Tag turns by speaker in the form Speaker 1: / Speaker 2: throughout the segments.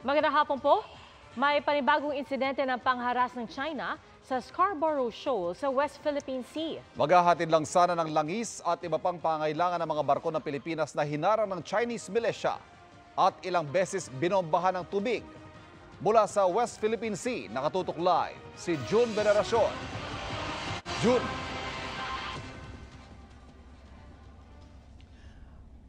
Speaker 1: Magandang hapon po. May panibagong insidente ng pangharas ng China sa Scarborough Shoal sa West Philippine Sea.
Speaker 2: Maghahatid lang sana ng langis at iba pang pangailangan ng mga barko ng Pilipinas na hinarang ng Chinese militia at ilang beses binombahan ng tubig. Mula sa West Philippine Sea, nakatutok live si June Veneracion. June!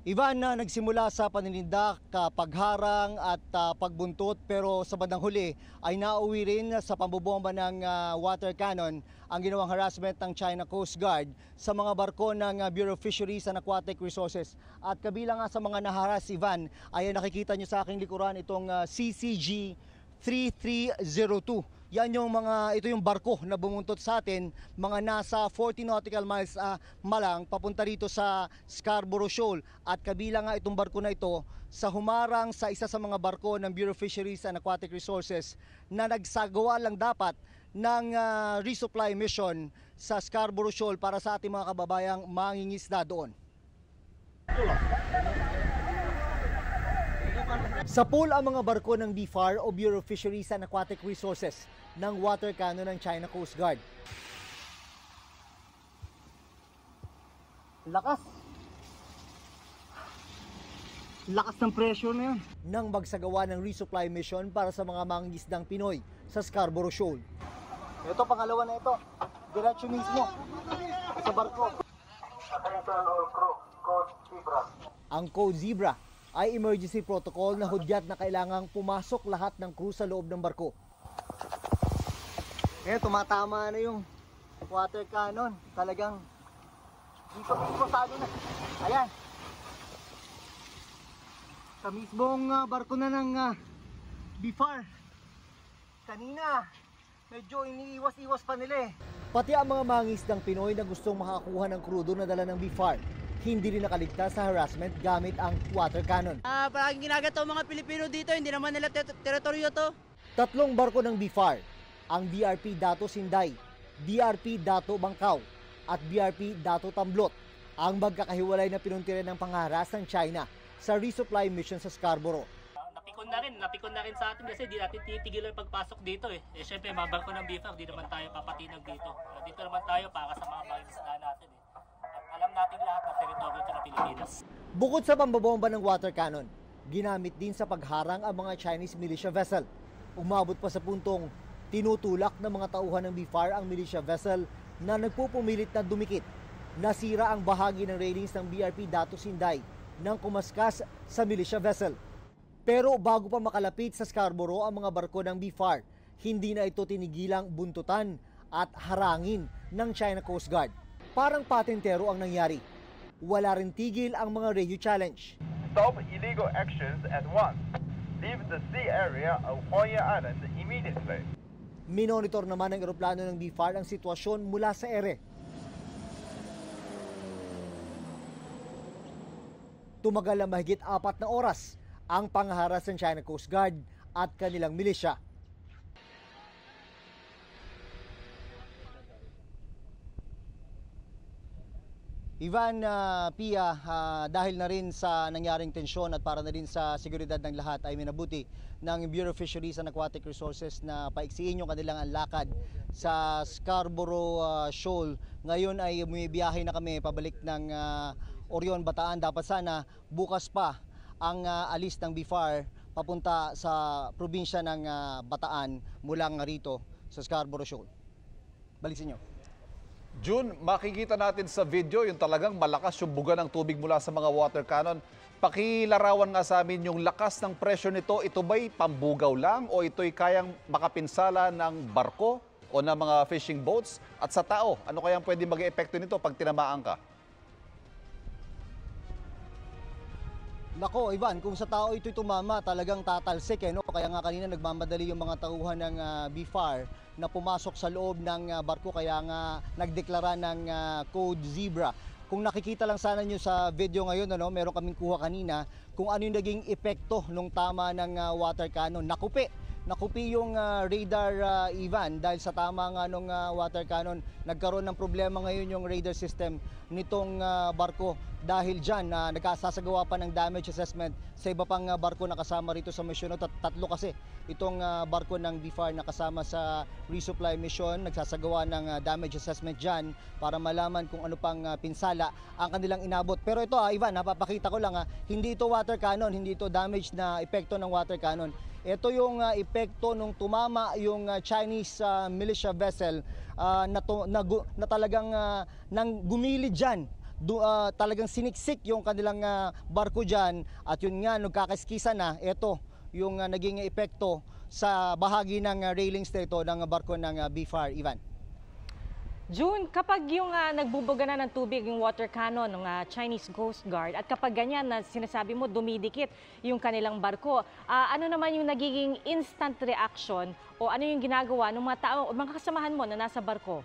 Speaker 1: Ivan na nagsimula sa panindak, pagharang at uh, pagbuntot pero sa bandang huli ay nauwi rin sa pambobomba ng uh, water cannon ang ginawang harassment ng China Coast Guard sa mga barko ng ah, Bureau of Fisheries and Aquatic Resources. At kabilang nga sa mga naharas Ivan ay nakikita niyo sa aking likuran itong uh, CCG 3302 yan yung mga, ito yung barko na bumuntot sa atin, mga nasa 40 nautical miles uh, malang, papunta rito sa Scarborough Shoal. At kabilang nga itong barko na ito, sa humarang sa isa sa mga barko ng Bureau of Fisheries and Aquatic Resources na nagsagawa lang dapat ng uh, resupply mission sa Scarborough Shoal para sa ating mga kababayang mangingisda doon. Tulong. Sa pool ang mga barko ng BFAR o Bureau of Fisheries and Aquatic Resources ng water cannon ng China Coast Guard. Lakas! Lakas ng pressure na yan. Nang magsagawa ng resupply mission para sa mga mangisdang Pinoy sa Scarborough Shoal. Ito, pangalawa na ito. Diretso mismo sa barko. Attention crew, Code Zebra. Ang Code Zebra ay emergency protocol na hudyat na kailangang pumasok lahat ng crew sa loob ng barko. Eh, tumatama na yung water cannon. Talagang dito pasado na. Ayan. Sa mismong uh, barko na ng uh, ah, Bifar. Kanina, medyo iniiwas-iwas pa nila eh. Pati ang mga mangisdang Pinoy na gustong makakuha ng krudo na dala ng Bifar hindi rin nakaligtas sa harassment gamit ang water cannon. Ah, uh, parang ginagato mga Pilipino dito, hindi naman nila ter- teritoryo to. Tatlong barko ng BFAR, ang BRP Dato Sinday, BRP Dato Bangkaw, at BRP Dato Tamblot, ang magkakahiwalay na pinuntiran ng pangaras ng China sa resupply mission sa Scarborough.
Speaker 2: Napikon na rin, napikon
Speaker 1: na rin sa atin kasi di natin titigil ang pagpasok dito eh. Eh syempre, mga barko ng BFAR, di naman tayo papatinag dito. Dito naman tayo para sa mga pangisla natin eh alam natin lahat ng teritoryo ng Pilipinas. Bukod sa pambobomba ng water cannon, ginamit din sa pagharang ang mga Chinese militia vessel. Umabot pa sa puntong tinutulak ng mga tauhan ng BFAR ang militia vessel na nagpupumilit na dumikit. Nasira ang bahagi ng railings ng BRP Datu Sinday nang kumaskas sa militia vessel. Pero bago pa makalapit sa Scarborough ang mga barko ng BFAR, hindi na ito tinigilang buntutan at harangin ng China Coast Guard. Parang patentero ang nangyari. Wala rin tigil ang mga radio challenge.
Speaker 2: Stop illegal actions at once. Leave the sea area of Hoya Island immediately.
Speaker 1: Minonitor naman ng eroplano ng BFAR ang sitwasyon mula sa ere. Tumagal na mahigit apat na oras ang pangaharas ng China Coast Guard at kanilang milisya. Ivan, uh, Pia, uh, dahil na rin sa nangyaring tensyon at para na rin sa seguridad ng lahat ay minabuti ng Bureau of Fisheries and Aquatic Resources na paiksiin yung kanilang anlakad sa Scarborough uh, Shoal. Ngayon ay bumibiyahe na kami pabalik ng uh, Orion, Bataan. Dapat sana bukas pa ang uh, alis ng BFAR papunta sa probinsya ng uh, Bataan mula nga rito sa Scarborough Shoal.
Speaker 2: Balik sa inyo. June, makikita natin sa video yung talagang malakas yung buga ng tubig mula sa mga water cannon. Pakilarawan nga sa amin yung lakas ng pressure nito. Ito ba'y pambugaw lang o ito'y kayang makapinsala ng barko o ng mga fishing boats? At sa tao, ano kayang pwede mag-epekto nito pag tinamaan ka?
Speaker 1: Nako, Ivan, kung sa tao ito'y tumama, talagang tatalsik. Eh, no? Kaya nga kanina nagmamadali yung mga tauhan ng uh, ah, BFAR na pumasok sa loob ng uh, barko. Kaya nga nagdeklara ng uh, Code Zebra. Kung nakikita lang sana nyo sa video ngayon, ano, meron kaming kuha kanina, kung ano yung naging epekto nung tama ng uh, water cannon. Nakupi! Nakupi yung uh, radar uh, Ivan dahil sa tama nga nung uh, water cannon nagkaroon ng problema ngayon yung radar system nitong uh, barko dahil dyan na uh, nagkasasagawa pa ng damage assessment sa iba pang uh, barko na kasama rito sa misyon. Tat tatlo kasi itong uh, barko ng BFAR na kasama sa resupply mission. Nagsasagawa ng uh, damage assessment dyan para malaman kung ano pang uh, pinsala ang kanilang inabot. Pero ito uh, Ivan, napapakita ko lang ha, hindi ito water cannon, hindi ito damage na epekto ng water cannon. Ito yung uh, epekto nung tumama yung uh, Chinese uh, militia vessel uh, na, to, na, na talagang uh, nang gumilid dyan do, uh, ah, talagang siniksik yung kanilang uh, barko dyan at yun nga nagkakaskisa na ito yung uh, naging epekto sa bahagi ng uh, railings nito ng barko ng uh, BFAR Ivan. June, kapag yung uh, nagbubuga na ng tubig yung water cannon ng uh, Chinese Coast Guard at kapag ganyan na sinasabi mo dumidikit yung kanilang barko, uh, ano naman yung nagiging instant reaction o ano yung ginagawa ng mga tao o mga kasamahan mo na nasa barko?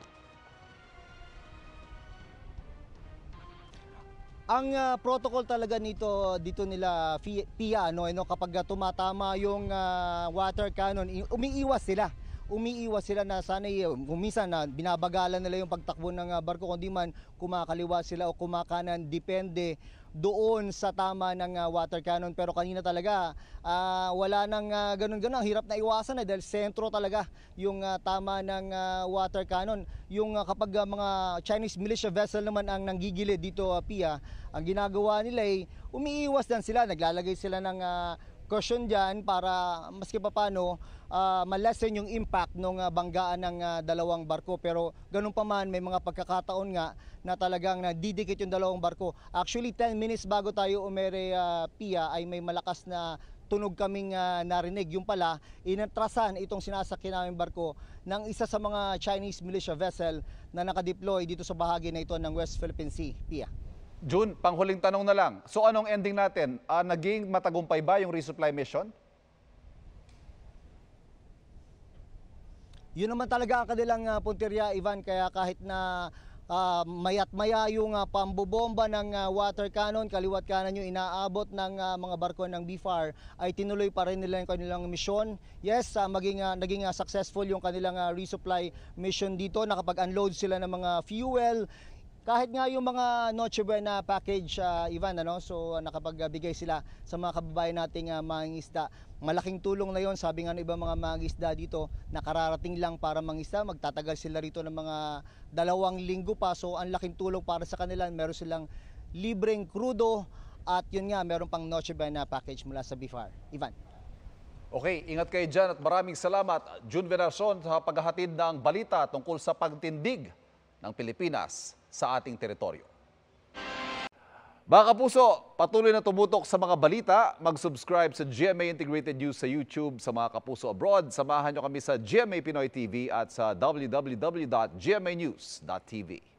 Speaker 1: Ang uh, protocol talaga nito dito nila PIA no, eh, no kapag ah, tumatama yung uh, water cannon, umiiwas sila umiiwas sila na sana eh, minsan na binabagalan nila yung pagtakbo ng ah, barko kundi man kumakaliwa sila o kumakanan depende doon sa tama ng ah, water cannon pero kanina talaga uh, wala nang uh, ganun ganun hirap na iwasan eh dahil sentro talaga yung uh, tama ng uh, water cannon yung uh, kapag uh, mga Chinese militia vessel naman ang nanggigilid dito uh, Pia ang ginagawa nila ay eh, umiiwas din sila naglalagay sila ng uh, caution dyan para maski pa paano uh, ah, malesen yung impact ng uh, ah, banggaan ng uh, dalawang barko. Pero ganun pa man, may mga pagkakataon nga na talagang didikit yung dalawang barko. Actually, 10 minutes bago tayo umere uh, PIA ay may malakas na tunog kaming uh, narinig. Yung pala, inatrasan itong sinasakyan namin barko ng isa sa mga Chinese militia vessel na nakadeploy dito sa bahagi na ito ng West Philippine Sea. Pia.
Speaker 2: June, panghuling tanong na lang. So anong ending natin? Uh, naging matagumpay ba yung resupply mission? Yun naman talaga ang kanilang uh, ah, punterya, Ivan.
Speaker 1: Kaya kahit na uh, ah, mayat maya yung uh, pambobomba ng uh, water cannon, kaliwat kanan yung inaabot ng uh, mga barko ng BFAR ay tinuloy pa rin nila yung kanilang misyon. Yes, uh, maging, uh, naging uh, successful yung kanilang uh, resupply mission dito. Nakapag-unload sila ng mga fuel, kahit nga yung mga Noche Buena package, uh, Ivan, ano, so uh, nakapagbigay sila sa mga kababayan nating uh, ah, mangingisda. Malaking tulong na yon sabi nga ng ibang mga mangingisda dito, nakararating lang para mangisda, magtatagal sila rito ng mga dalawang linggo pa. So ang laking tulong para sa kanila, meron silang libreng krudo at yun nga, meron pang Noche Buena package mula sa BFAR. Ivan.
Speaker 2: Okay, ingat kayo dyan at maraming salamat, June Veneracion, sa paghahatid ng balita tungkol sa pagtindig ng Pilipinas sa ating teritoryo. Mga puso, patuloy na tumutok sa mga balita. Mag-subscribe sa GMA Integrated News sa YouTube sa mga kapuso abroad. Samahan nyo kami sa GMA Pinoy TV at sa www.gmanews.tv.